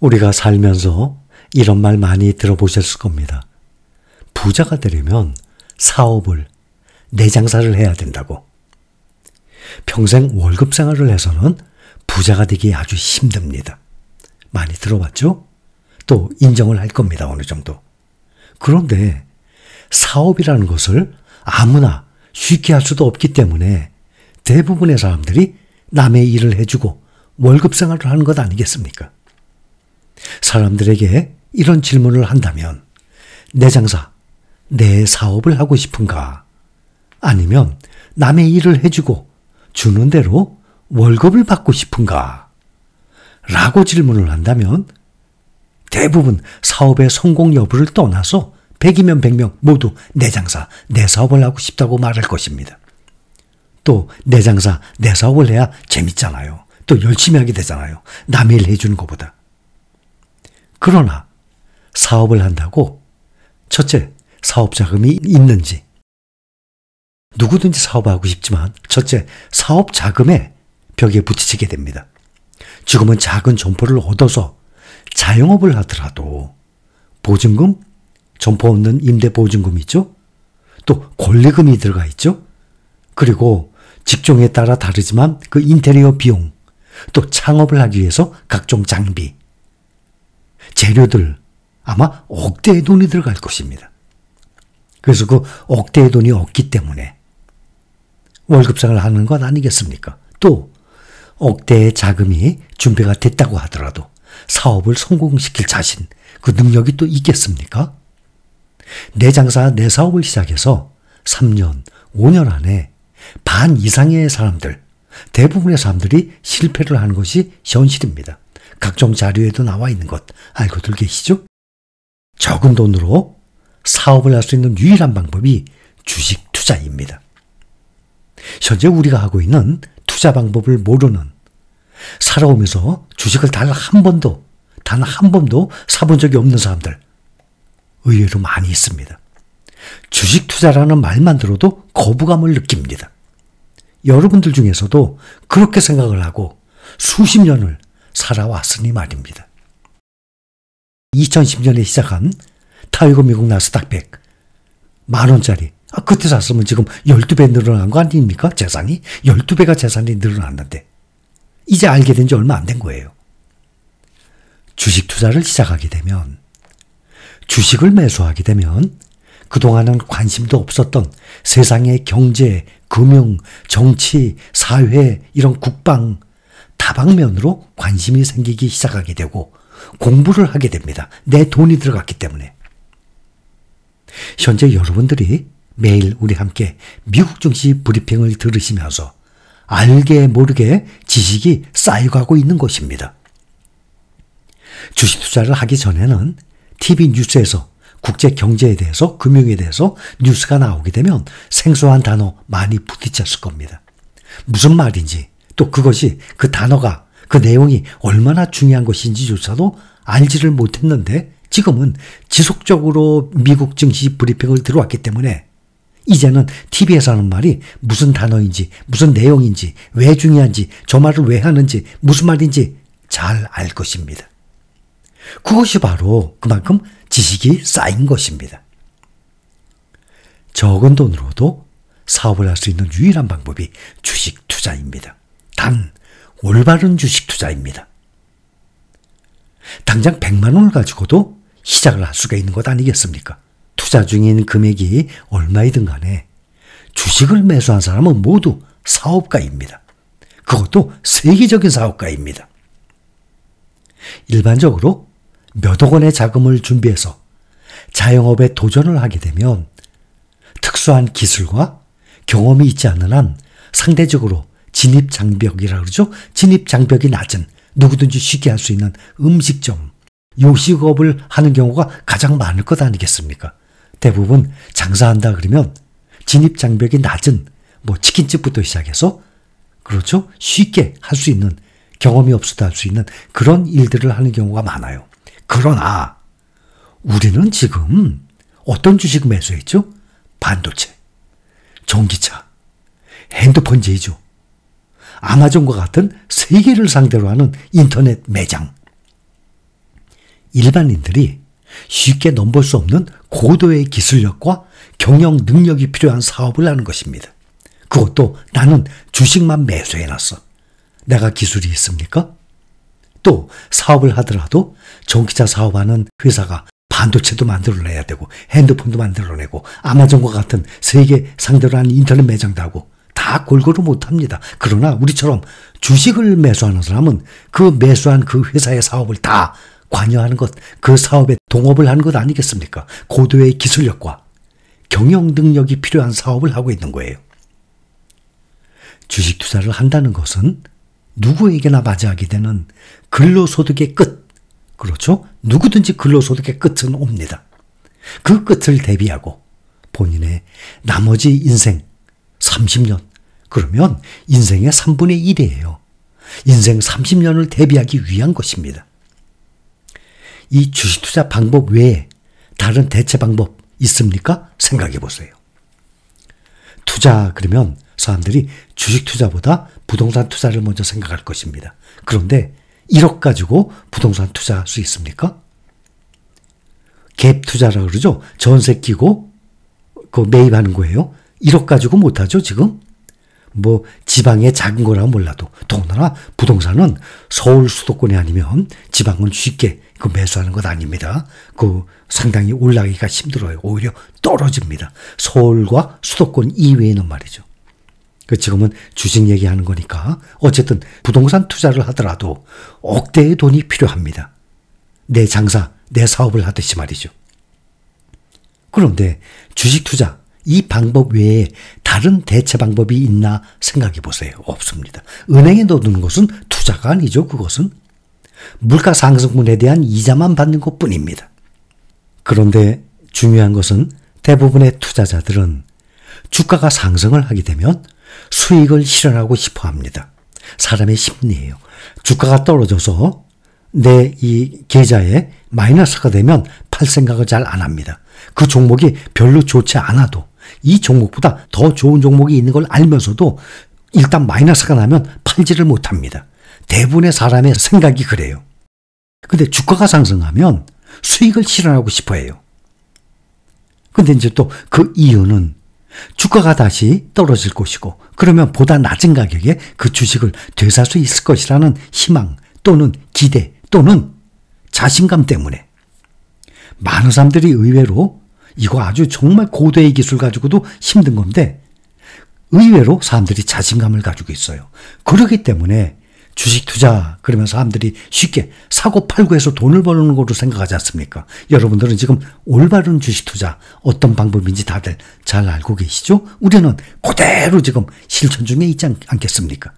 우리가 살면서 이런 말 많이 들어보셨을 겁니다. 부자가 되려면 사업을, 내 장사를 해야 된다고. 평생 월급 생활을 해서는 부자가 되기 아주 힘듭니다. 많이 들어봤죠? 또 인정을 할 겁니다. 어느 정도. 그런데 사업이라는 것을 아무나 쉽게 할 수도 없기 때문에 대부분의 사람들이 남의 일을 해주고 월급 생활을 하는 것 아니겠습니까? 사람들에게 이런 질문을 한다면 내 장사, 내 사업을 하고 싶은가? 아니면 남의 일을 해주고 주는 대로 월급을 받고 싶은가? 라고 질문을 한다면 대부분 사업의 성공 여부를 떠나서 100이면 100명 모두 내 장사, 내 사업을 하고 싶다고 말할 것입니다. 또 내 장사, 내 사업을 해야 재밌잖아요. 또 열심히 하게 되잖아요. 남의 일 해주는 것보다. 그러나 사업을 한다고 첫째, 사업 자금이 있는지. 누구든지 사업하고 싶지만 첫째, 사업 자금에 벽에 부딪히게 됩니다. 지금은 작은 점포를 얻어서 자영업을 하더라도 보증금, 점포 없는 임대 보증금 있죠? 또 권리금이 들어가 있죠? 그리고 직종에 따라 다르지만 그 인테리어 비용, 또 창업을 하기 위해서 각종 장비, 재료들 아마 억대의 돈이 들어갈 것입니다. 그래서 그 억대의 돈이 없기 때문에 월급상을 하는 건 아니겠습니까? 또 억대의 자금이 준비가 됐다고 하더라도 사업을 성공시킬 자신, 그 능력이 또 있겠습니까? 내 장사, 내 사업을 시작해서 3년, 5년 안에 반 이상의 사람들, 대부분의 사람들이 실패를 하는 것이 현실입니다. 각종 자료에도 나와 있는 것 알고들 계시죠? 적은 돈으로 사업을 할 수 있는 유일한 방법이 주식 투자입니다. 현재 우리가 하고 있는 투자 방법을 모르는 살아오면서 주식을 단 한 번도 단 한 번도 사본 적이 없는 사람들 의외로 많이 있습니다. 주식 투자라는 말만 들어도 거부감을 느낍니다. 여러분들 중에서도 그렇게 생각을 하고 수십 년을 살아왔으니 말입니다. 2010년에 시작한 타이거 미국 나스닥100 만원짜리 아, 그때 샀으면 지금 12배 늘어난 거 아닙니까? 재산이? 12배가 재산이 늘어났는데. 이제 알게 된 지 얼마 안 된 거예요. 주식 투자를 시작하게 되면, 주식을 매수하게 되면, 그동안은 관심도 없었던 세상의 경제, 금융, 정치, 사회, 이런 국방, 다방면으로 관심이 생기기 시작하게 되고 공부를 하게 됩니다. 내 돈이 들어갔기 때문에. 현재 여러분들이 매일 우리 함께 미국 증시 브리핑을 들으시면서 알게 모르게 지식이 쌓여가고 있는 것입니다. 주식 투자를 하기 전에는 TV 뉴스에서 국제 경제에 대해서 금융에 대해서 뉴스가 나오게 되면 생소한 단어 많이 부딪혔을 겁니다. 무슨 말인지 또 그것이 그 단어가 그 내용이 얼마나 중요한 것인지조차도 알지를 못했는데 지금은 지속적으로 미국 증시 브리핑을 들어왔기 때문에 이제는 TV에서 하는 말이 무슨 단어인지, 무슨 내용인지, 왜 중요한지, 저 말을 왜 하는지, 무슨 말인지 잘 알 것입니다. 그것이 바로 그만큼 지식이 쌓인 것입니다. 적은 돈으로도 사업을 할 수 있는 유일한 방법이 주식 투자입니다. 단 올바른 주식 투자입니다. 당장 100만 원을 가지고도 시작을 할 수가 있는 것 아니겠습니까? 투자 중인 금액이 얼마이든 간에 주식을 매수한 사람은 모두 사업가입니다. 그것도 세계적인 사업가입니다. 일반적으로 몇억 원의 자금을 준비해서 자영업에 도전을 하게 되면 특수한 기술과 경험이 있지 않는 한 상대적으로 진입 장벽이라고 그러죠. 진입 장벽이 낮은 누구든지 쉽게 할 수 있는 음식점 요식업을 하는 경우가 가장 많을 것 아니겠습니까? 대부분 장사한다 그러면 진입 장벽이 낮은 뭐 치킨집부터 시작해서 그렇죠. 쉽게 할 수 있는 경험이 없어도 할 수 있는 그런 일들을 하는 경우가 많아요. 그러나 우리는 지금 어떤 주식 매수했죠? 반도체, 전기차, 핸드폰 제조, 아마존과 같은 세계를 상대로 하는 인터넷 매장. 일반인들이 쉽게 넘볼 수 없는 고도의 기술력과 경영 능력이 필요한 사업을 하는 것입니다. 그것도 나는 주식만 매수해놨어. 내가 기술이 있습니까? 또 사업을 하더라도 전기차 사업하는 회사가 반도체도 만들어내야 되고 핸드폰도 만들어내고 아마존과 같은 세계 상대로 하는 인터넷 매장도 하고 다 골고루 못합니다. 그러나 우리처럼 주식을 매수하는 사람은 그 매수한 그 회사의 사업을 다 관여하는 것, 그 사업에 동업을 하는 것 아니겠습니까? 고도의 기술력과 경영 능력이 필요한 사업을 하고 있는 거예요. 주식 투자를 한다는 것은 누구에게나 맞이하게 되는 근로소득의 끝. 그렇죠? 누구든지 근로소득의 끝은 옵니다. 그 끝을 대비하고 본인의 나머지 인생 30년, 그러면 인생의 3분의 1이에요. 인생 30년을 대비하기 위한 것입니다. 이 주식 투자 방법 외에 다른 대체 방법 있습니까? 생각해 보세요. 투자 그러면 사람들이 주식 투자보다 부동산 투자를 먼저 생각할 것입니다. 그런데 1억 가지고 부동산 투자할 수 있습니까? 갭 투자라 그러죠. 전세 끼고 그 매입하는 거예요. 1억 가지고 못하죠 지금. 뭐 지방의 작은 거라 몰라도 더군다나 부동산은 서울 수도권이 아니면 지방은 쉽게 그 매수하는 것 아닙니다. 그 상당히 올라가기가 힘들어요. 오히려 떨어집니다. 서울과 수도권 이외에는 말이죠. 그 지금은 주식 얘기하는 거니까 어쨌든 부동산 투자를 하더라도 억대의 돈이 필요합니다. 내 장사, 내 사업을 하듯이 말이죠. 그런데 주식 투자 이 방법 외에 다른 대체 방법이 있나 생각해 보세요. 없습니다. 은행에 넣어두는 것은 투자가 아니죠. 그것은 물가 상승분에 대한 이자만 받는 것 뿐입니다. 그런데 중요한 것은 대부분의 투자자들은 주가가 상승을 하게 되면 수익을 실현하고 싶어 합니다. 사람의 심리예요. 주가가 떨어져서 내 이 계좌에 마이너스가 되면 팔 생각을 잘 안 합니다. 그 종목이 별로 좋지 않아도 이 종목보다 더 좋은 종목이 있는 걸 알면서도 일단 마이너스가 나면 팔지를 못합니다. 대부분의 사람의 생각이 그래요. 근데 주가가 상승하면 수익을 실현하고 싶어 해요. 근데 이제 또 그 이유는 주가가 다시 떨어질 것이고 그러면 보다 낮은 가격에 그 주식을 되살 수 있을 것이라는 희망 또는 기대 또는 자신감 때문에 많은 사람들이 의외로 이거 아주 정말 고도의 기술 가지고도 힘든 건데 의외로 사람들이 자신감을 가지고 있어요. 그러기 때문에 주식 투자 그러면 사람들이 쉽게 사고 팔고 해서 돈을 버는 거로 생각하지 않습니까? 여러분들은 지금 올바른 주식 투자 어떤 방법인지 다들 잘 알고 계시죠? 우리는 그대로 지금 실천 중에 있지 않, 않겠습니까?